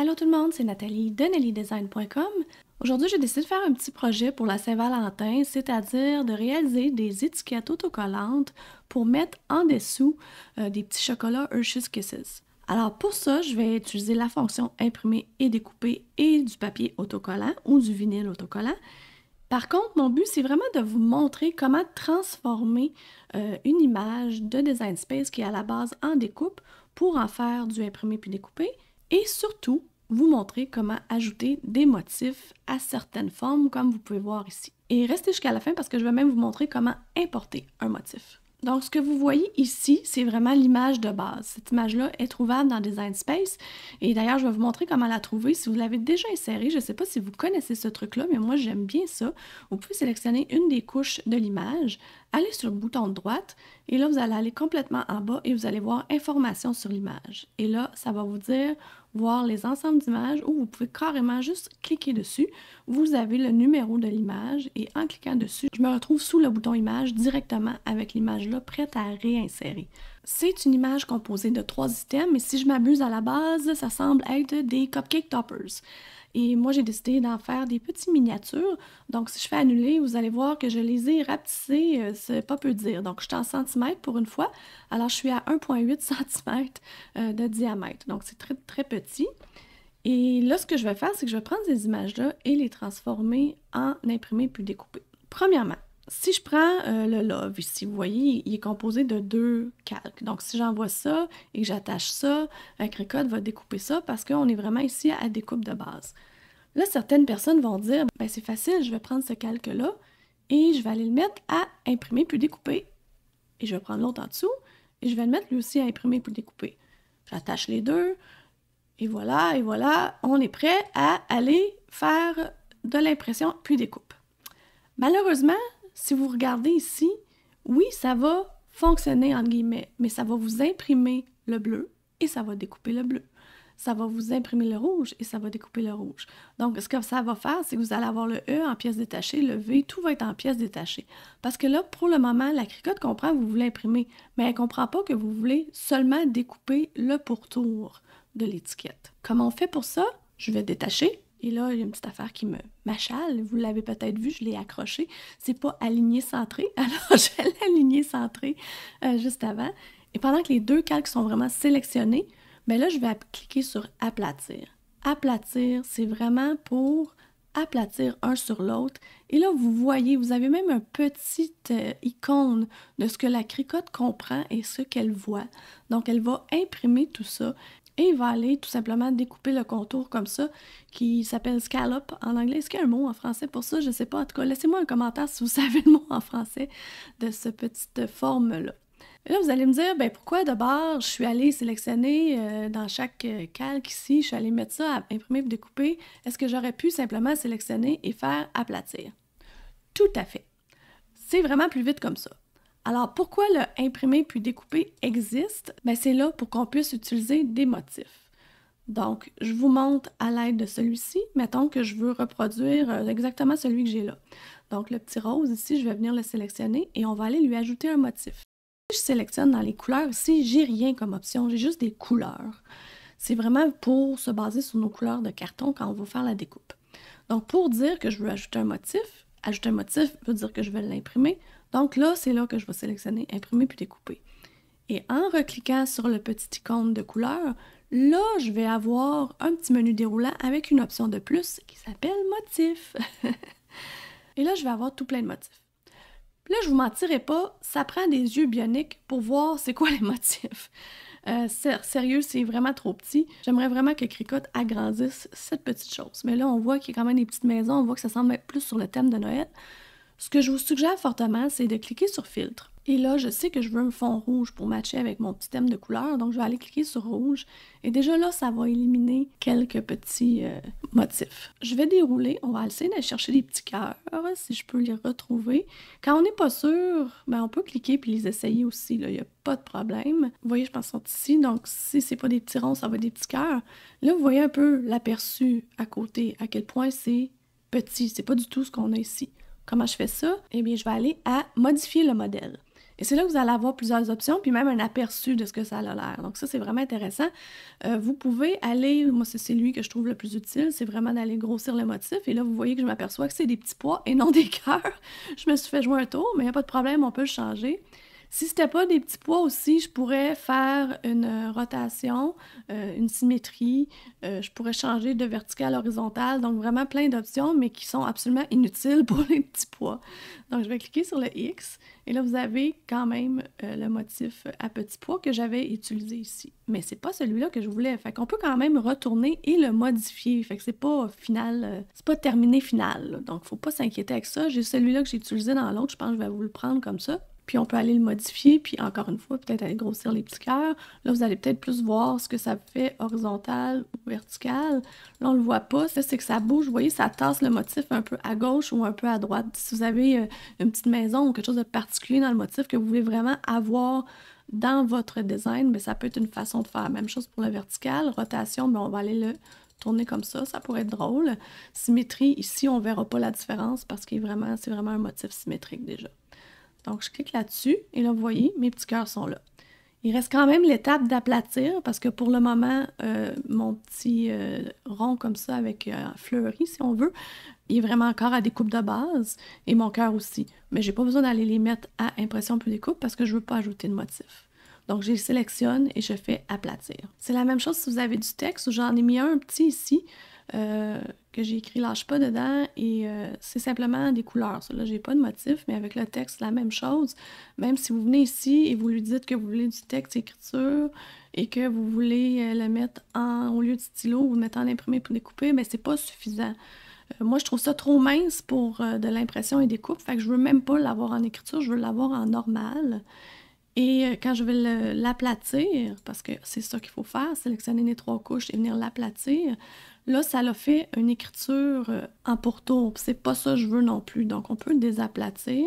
Allô tout le monde, c'est Nathalie de NellyDesign.com. Aujourd'hui, j'ai décidé de faire un petit projet pour la Saint-Valentin, c'est-à-dire de réaliser des étiquettes autocollantes pour mettre en dessous euh, des petits chocolats Hershey's Kisses. Alors pour ça, je vais utiliser la fonction imprimer et découper et du papier autocollant ou du vinyle autocollant. Par contre, mon but, c'est vraiment de vous montrer comment transformer euh, une image de Design Space qui est à la base en découpe pour en faire du imprimé puis découpé et surtout vous montrer comment ajouter des motifs à certaines formes, comme vous pouvez voir ici. Et restez jusqu'à la fin parce que je vais même vous montrer comment importer un motif. Donc, ce que vous voyez ici, c'est vraiment l'image de base. Cette image-là est trouvable dans Design Space. Et d'ailleurs, je vais vous montrer comment la trouver. Si vous l'avez déjà insérée, je ne sais pas si vous connaissez ce truc-là, mais moi, j'aime bien ça. Vous pouvez sélectionner une des couches de l'image, aller sur le bouton de droite, et là, vous allez aller complètement en bas et vous allez voir Information sur l'image. Et là, ça va vous dire voir les ensembles d'images où vous pouvez carrément juste cliquer dessus. Vous avez le numéro de l'image et en cliquant dessus, je me retrouve sous le bouton image directement avec l'image là prête à réinsérer. C'est une image composée de trois items et si je m'abuse à la base, ça semble être des cupcake toppers. Et moi, j'ai décidé d'en faire des petites miniatures. Donc, si je fais annuler, vous allez voir que je les ai rapetissées, euh, ce c'est pas peu dire. Donc, je suis en centimètres pour une fois. Alors, je suis à 1,8 cm euh, de diamètre. Donc, c'est très, très petit. Et là, ce que je vais faire, c'est que je vais prendre ces images-là et les transformer en imprimés puis découpés. Premièrement, si je prends euh, le love ici, vous voyez, il est composé de deux calques. Donc, si j'envoie ça et que j'attache ça, un cricote va découper ça parce qu'on est vraiment ici à découpe de base. Là, certaines personnes vont dire, ben c'est facile, je vais prendre ce calque-là et je vais aller le mettre à imprimer puis découper. Et je vais prendre l'autre en dessous et je vais le mettre lui aussi à imprimer puis découper. J'attache les deux et voilà, et voilà, on est prêt à aller faire de l'impression puis découpe. Malheureusement, si vous regardez ici, oui, ça va fonctionner, entre guillemets, mais ça va vous imprimer le bleu et ça va découper le bleu. Ça va vous imprimer le rouge et ça va découper le rouge. Donc, ce que ça va faire, c'est que vous allez avoir le E en pièces détachées, le V, tout va être en pièces détachées. Parce que là, pour le moment, la cricotte comprend que vous voulez imprimer, mais elle ne comprend pas que vous voulez seulement découper le pourtour de l'étiquette. Comment on fait pour ça? Je vais détacher, et là, il y a une petite affaire qui me m'achale. Vous l'avez peut-être vu, je l'ai accroché. C'est pas aligné centré. Alors, je l'ai aligné centré euh, juste avant. Et pendant que les deux calques sont vraiment sélectionnés, mais ben là, je vais cliquer sur aplatir. Aplatir, c'est vraiment pour aplatir un sur l'autre. Et là, vous voyez, vous avez même un petite euh, icône de ce que la cricote comprend et ce qu'elle voit. Donc, elle va imprimer tout ça et il va aller tout simplement découper le contour comme ça, qui s'appelle scallop en anglais. Est-ce qu'il y a un mot en français pour ça? Je ne sais pas. En tout cas, laissez-moi un commentaire si vous savez le mot en français de cette petite forme-là. là, vous allez me dire, ben pourquoi d'abord je suis allée sélectionner euh, dans chaque euh, calque ici, je suis allée mettre ça à imprimer et découper. Est-ce que j'aurais pu simplement sélectionner et faire aplatir? Tout à fait. C'est vraiment plus vite comme ça. Alors pourquoi le imprimer puis découper existe? Ben, c'est là pour qu'on puisse utiliser des motifs. Donc, je vous montre à l'aide de celui-ci. Mettons que je veux reproduire euh, exactement celui que j'ai là. Donc, le petit rose ici, je vais venir le sélectionner et on va aller lui ajouter un motif. Si je sélectionne dans les couleurs ici, j'ai rien comme option, j'ai juste des couleurs. C'est vraiment pour se baser sur nos couleurs de carton quand on va faire la découpe. Donc, pour dire que je veux ajouter un motif, ajouter un motif veut dire que je vais l'imprimer, donc là, c'est là que je vais sélectionner imprimer puis découper. Et en recliquant sur le petit icône de couleur, là, je vais avoir un petit menu déroulant avec une option de plus qui s'appelle motif. Et là, je vais avoir tout plein de motifs. là, je vous mentirai pas, ça prend des yeux bioniques pour voir c'est quoi les motifs. Euh, sérieux, c'est vraiment trop petit. J'aimerais vraiment que Cricut agrandisse cette petite chose. Mais là, on voit qu'il y a quand même des petites maisons, on voit que ça semble être plus sur le thème de Noël. Ce que je vous suggère fortement, c'est de cliquer sur Filtre. Et là, je sais que je veux un fond rouge pour matcher avec mon petit thème de couleur, donc je vais aller cliquer sur Rouge. Et déjà là, ça va éliminer quelques petits euh, motifs. Je vais dérouler, on va essayer d'aller chercher des petits cœurs, si je peux les retrouver. Quand on n'est pas sûr, ben, on peut cliquer puis les essayer aussi, il n'y a pas de problème. Vous voyez, je pense sont ici, donc si c'est pas des petits ronds, ça va être des petits cœurs. Là, vous voyez un peu l'aperçu à côté, à quel point c'est petit, c'est pas du tout ce qu'on a ici. Comment je fais ça? Eh bien, je vais aller à modifier le modèle. Et c'est là que vous allez avoir plusieurs options, puis même un aperçu de ce que ça a l'air. Donc ça, c'est vraiment intéressant. Euh, vous pouvez aller, moi c'est celui que je trouve le plus utile, c'est vraiment d'aller grossir le motif. Et là, vous voyez que je m'aperçois que c'est des petits pois et non des cœurs. je me suis fait jouer un tour, mais il n'y a pas de problème, on peut le changer. Si c'était pas des petits pois aussi, je pourrais faire une euh, rotation, euh, une symétrie, euh, je pourrais changer de vertical à horizontal, donc vraiment plein d'options, mais qui sont absolument inutiles pour les petits pois. Donc je vais cliquer sur le X, et là vous avez quand même le motif à petits pois que j'avais utilisé ici. Mais c'est pas celui-là que je voulais, fait qu'on peut quand même retourner et le modifier, fait que c'est pas final, c'est pas terminé final, donc faut pas s'inquiéter avec ça. J'ai celui-là que j'ai utilisé dans l'autre, je pense que je vais vous le prendre comme ça puis on peut aller le modifier, puis encore une fois, peut-être aller grossir les petits cœurs. Là, vous allez peut-être plus voir ce que ça fait horizontal ou vertical. Là, on ne le voit pas. c'est que ça bouge. Vous voyez, ça tasse le motif un peu à gauche ou un peu à droite. Si vous avez euh, une petite maison ou quelque chose de particulier dans le motif que vous voulez vraiment avoir dans votre design, mais ça peut être une façon de faire. Même chose pour le vertical. Rotation, mais on va aller le tourner comme ça, ça pourrait être drôle. Symétrie, ici, on ne verra pas la différence parce que c'est vraiment un motif symétrique déjà. Donc, je clique là-dessus et là, vous voyez, mes petits cœurs sont là. Il reste quand même l'étape d'aplatir parce que pour le moment, euh, mon petit euh, rond comme ça avec euh, fleuri, si on veut, il est vraiment encore à découpe de base et mon cœur aussi. Mais j'ai pas besoin d'aller les mettre à impression plus découpe parce que je ne veux pas ajouter de motif. Donc, je les sélectionne et je fais aplatir. C'est la même chose si vous avez du texte. J'en ai mis un petit ici euh, que j'ai écrit Lâche pas dedans et euh, c'est simplement des couleurs. là, j'ai pas de motif, mais avec le texte, la même chose. Même si vous venez ici et vous lui dites que vous voulez du texte écriture et que vous voulez euh, le mettre en, au lieu de stylo, vous le mettez en imprimé pour découper, mais ben, c'est pas suffisant. moi, je trouve ça trop mince pour de l'impression et découpe, fait que je veux même pas l'avoir en écriture, je veux l'avoir en normal. Et quand je vais l'aplatir, parce que c'est ça qu'il faut faire, sélectionner les trois couches et venir l'aplatir, Là, ça l'a fait une écriture euh, en pourtour. C'est pas ça que je veux non plus. Donc, on peut le désaplatir.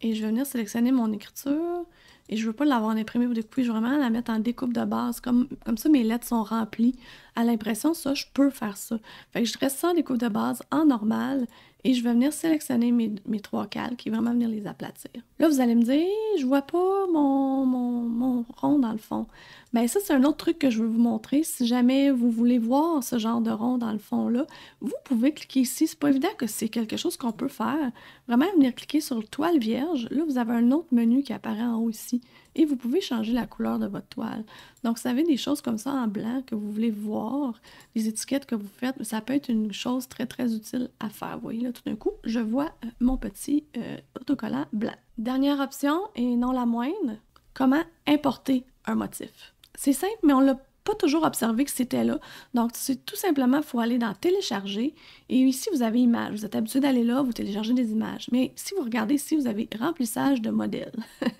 Et je vais venir sélectionner mon écriture. Et je veux pas l'avoir en imprimé ou découpé. Je veux vraiment la mettre en découpe de base. Comme, comme ça, mes lettres sont remplies. À l'impression, ça, je peux faire ça. Fait que je reste sans découpe de base en normal. Et je vais venir sélectionner mes, mes, trois calques et vraiment venir les aplatir. Là, vous allez me dire, je vois pas mon, mon, mon rond dans le fond. Bien, ça, c'est un autre truc que je veux vous montrer. Si jamais vous voulez voir ce genre de rond dans le fond-là, vous pouvez cliquer ici. C'est pas évident que c'est quelque chose qu'on peut faire. Vraiment, venir cliquer sur toile vierge. Là, vous avez un autre menu qui apparaît en haut ici et vous pouvez changer la couleur de votre toile. Donc, vous avez des choses comme ça en blanc que vous voulez voir, des étiquettes que vous faites, ça peut être une chose très, très utile à faire. Vous voyez, là, tout d'un coup, je vois euh, mon petit euh, autocollant blanc. Dernière option, et non la moindre, comment importer un motif. C'est simple, mais on l'a pas toujours observé que c'était là. Donc, c'est tout simplement, il faut aller dans Télécharger. Et ici, vous avez Images. Vous êtes habitué d'aller là, vous téléchargez des images. Mais si vous regardez ici, vous avez Remplissage de modèles.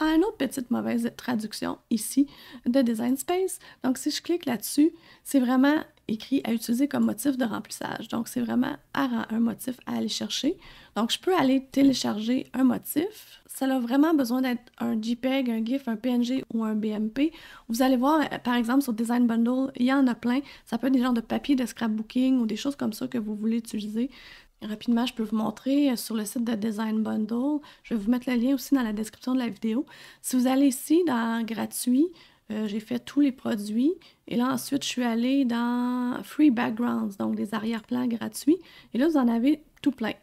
une autre petite mauvaise traduction ici de Design Space. Donc, si je clique là-dessus, c'est vraiment écrit à utiliser comme motif de remplissage. Donc, c'est vraiment un motif à aller chercher. Donc, je peux aller télécharger un motif. Ça a vraiment besoin d'être un JPEG, un GIF, un PNG ou un BMP. Vous allez voir, euh, par exemple, sur Design Bundle, il y en a plein. Ça peut être des genres de papier de scrapbooking ou des choses comme ça que vous voulez utiliser. Rapidement, je peux vous montrer euh, sur le site de Design Bundle. Je vais vous mettre le lien aussi dans la description de la vidéo. Si vous allez ici, dans Gratuit, euh, j'ai fait tous les produits. Et là, ensuite, je suis allée dans Free Backgrounds, donc des arrière-plans gratuits. Et là, vous en avez tout plein.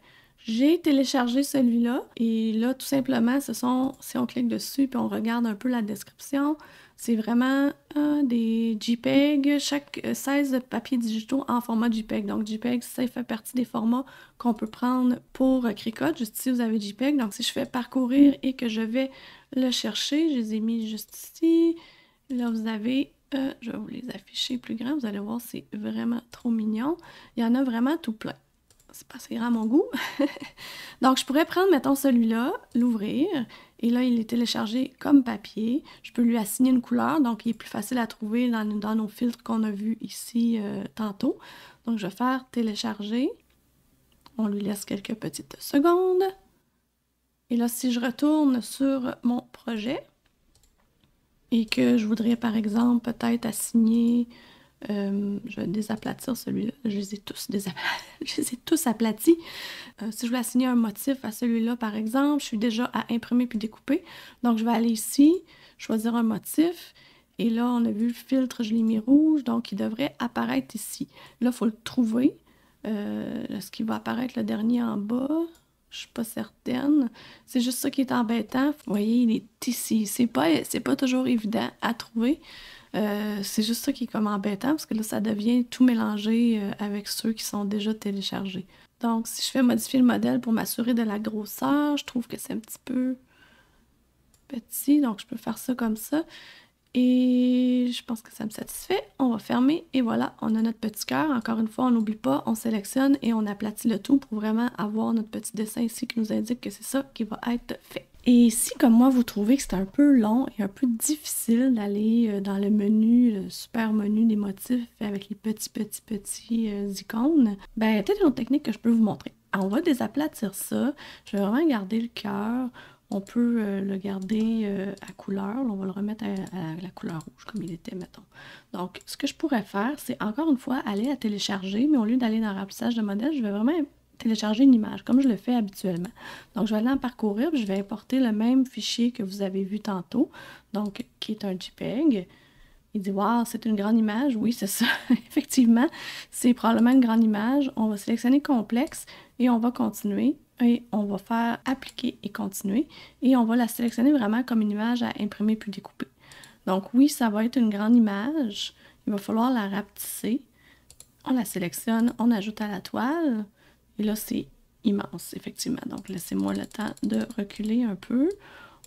J'ai téléchargé celui-là et là, tout simplement, ce sont, si on clique dessus puis on regarde un peu la description, c'est vraiment euh, des JPEG, chaque 16 euh, papiers digitaux en format JPEG. Donc JPEG, ça fait partie des formats qu'on peut prendre pour euh, Cricut. Juste ici, vous avez JPEG. Donc si je fais parcourir et que je vais le chercher, je les ai mis juste ici. Là, vous avez, je vais vous les afficher plus grand. Vous allez voir, c'est vraiment trop mignon. Il y en a vraiment tout plein c'est pas assez grand mon goût. Donc, je pourrais prendre, mettons, celui-là, l'ouvrir, et là, il est téléchargé comme papier. Je peux lui assigner une couleur, donc il est plus facile à trouver dans, nos filtres qu'on a vus ici euh, tantôt. Donc, je vais faire télécharger. On lui laisse quelques petites secondes. Et là, si je retourne sur mon projet et que je voudrais, par exemple, peut-être assigner euh, je vais désaplatir celui-là. Je les ai tous, désaplatis, tous aplatis. Euh, si je voulais assigner un motif à celui-là, par exemple, je suis déjà à imprimer puis découper. Donc, je vais aller ici, choisir un motif. Et là, on a vu le filtre, je l'ai mis rouge, donc il devrait apparaître ici. Là, il faut le trouver. Est-ce euh, qu'il va apparaître le dernier en bas? Je suis pas certaine. C'est juste ça qui est embêtant. Vous voyez, il est ici. C'est pas, pas toujours évident à trouver. Euh, c'est juste ça qui est comme embêtant parce que là, ça devient tout mélangé euh, avec ceux qui sont déjà téléchargés. Donc, si je fais modifier le modèle pour m'assurer de la grosseur, je trouve que c'est un petit peu petit. Donc, je peux faire ça comme ça. Et je pense que ça me satisfait. On va fermer et voilà, on a notre petit cœur. Encore une fois, on n'oublie pas, on sélectionne et on aplatit le tout pour vraiment avoir notre petit dessin ici qui nous indique que c'est ça qui va être fait. Et si, comme moi, vous trouvez que c'est un peu long et un peu difficile d'aller euh, dans le menu, le super menu des motifs avec les petits, petits, petits euh, icônes, ben, peut-être une autre technique que je peux vous montrer. on va désaplatir ça. Je vais vraiment garder le cœur. On peut euh, le garder euh, à couleur. On va le remettre à, la couleur rouge comme il était, mettons. Donc, ce que je pourrais faire, c'est encore une fois aller à télécharger, mais au lieu d'aller dans remplissage de modèle, je vais vraiment télécharger une image, comme je le fais habituellement. Donc, je vais aller en parcourir, je vais importer le même fichier que vous avez vu tantôt, donc qui est un JPEG. Il dit wow, c'est une grande image. Oui, c'est ça. Effectivement, c'est probablement une grande image. On va sélectionner complexe et on va continuer et on va faire appliquer et continuer et on va la sélectionner vraiment comme une image à imprimer puis découper. Donc oui, ça va être une grande image. Il va falloir la rapetisser. On la sélectionne, on ajoute à la toile. Et là, c'est immense, effectivement. Donc laissez-moi le temps de reculer un peu.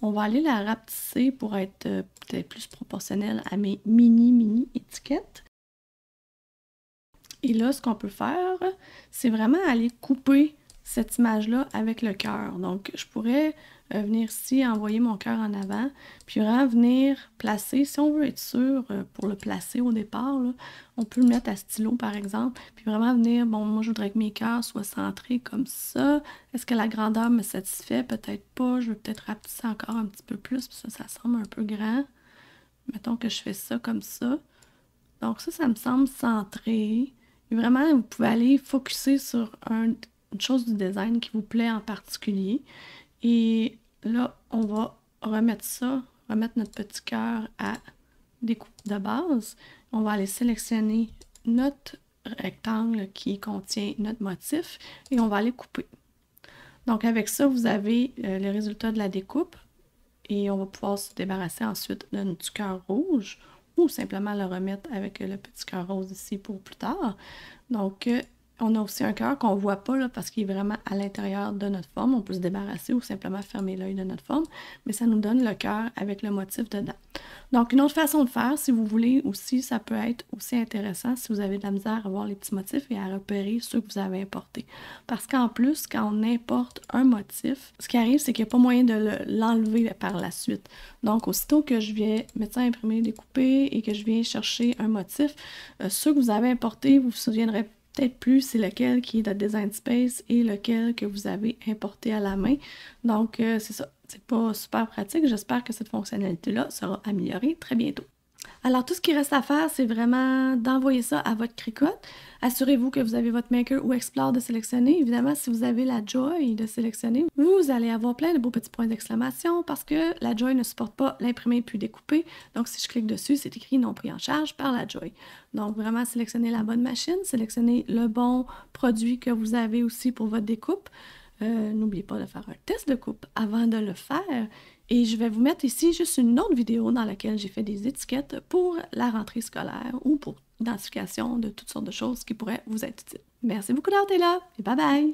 On va aller la rapetisser pour être euh, peut-être plus proportionnel à mes mini, mini étiquettes. Et là, ce qu'on peut faire, c'est vraiment aller couper cette image-là avec le cœur. Donc, je pourrais euh, venir ici, envoyer mon cœur en avant, puis vraiment venir placer, si on veut être sûr euh, pour le placer au départ, on peut le mettre à stylo par exemple, puis vraiment venir, bon, moi je voudrais que mes cœurs soient centrés comme ça. Est-ce que la grandeur me satisfait? Peut-être pas, je veux peut-être rapetisser encore un petit peu plus, puis ça, ça semble un peu grand. Mettons que je fais ça comme ça. Donc ça, ça me semble centré. vraiment, vous pouvez aller focuser sur un une chose du design qui vous plaît en particulier. Et là, on va remettre ça, remettre notre petit cœur à découpe de base. On va aller sélectionner notre rectangle qui contient notre motif et on va aller couper. Donc avec ça, vous avez euh, le résultat de la découpe et on va pouvoir se débarrasser ensuite de notre cœur rouge ou simplement le remettre avec le petit cœur rose ici pour plus tard. Donc, euh, on a aussi un cœur qu'on ne voit pas parce qu'il est vraiment à l'intérieur de notre forme. On peut se débarrasser ou simplement fermer l'œil de notre forme, mais ça nous donne le cœur avec le motif dedans. Donc, une autre façon de faire, si vous voulez aussi, ça peut être aussi intéressant si vous avez de la misère à voir les petits motifs et à repérer ceux que vous avez importés. Parce qu'en plus, quand on importe un motif, ce qui arrive, c'est qu'il n'y a pas moyen de l'enlever par la suite. Donc, aussitôt que je viens mettre ça imprimer, découper et que je viens chercher un motif, euh, ceux que vous avez importés, vous vous souviendrez peut-être plus c'est lequel qui est de Design Space et lequel que vous avez importé à la main. Donc, euh, c'est ça. C'est pas super pratique. J'espère que cette fonctionnalité-là sera améliorée très bientôt. Alors, tout ce qui reste à faire, c'est vraiment d'envoyer ça à votre cricotte. Assurez-vous que vous avez votre Maker ou Explore de sélectionner. Évidemment, si vous avez la Joy de sélectionner, vous allez avoir plein de beaux petits points d'exclamation parce que la Joy ne supporte pas l'imprimer puis découper. Donc, si je clique dessus, c'est écrit non pris en charge par la Joy. Donc, vraiment sélectionnez la bonne machine, sélectionnez le bon produit que vous avez aussi pour votre découpe. Euh, n'oubliez pas de faire un test de coupe avant de le faire. Et je vais vous mettre ici juste une autre vidéo dans laquelle j'ai fait des étiquettes pour la rentrée scolaire ou pour l'identification de toutes sortes de choses qui pourraient vous être utiles. Merci beaucoup d'avoir été là et bye bye!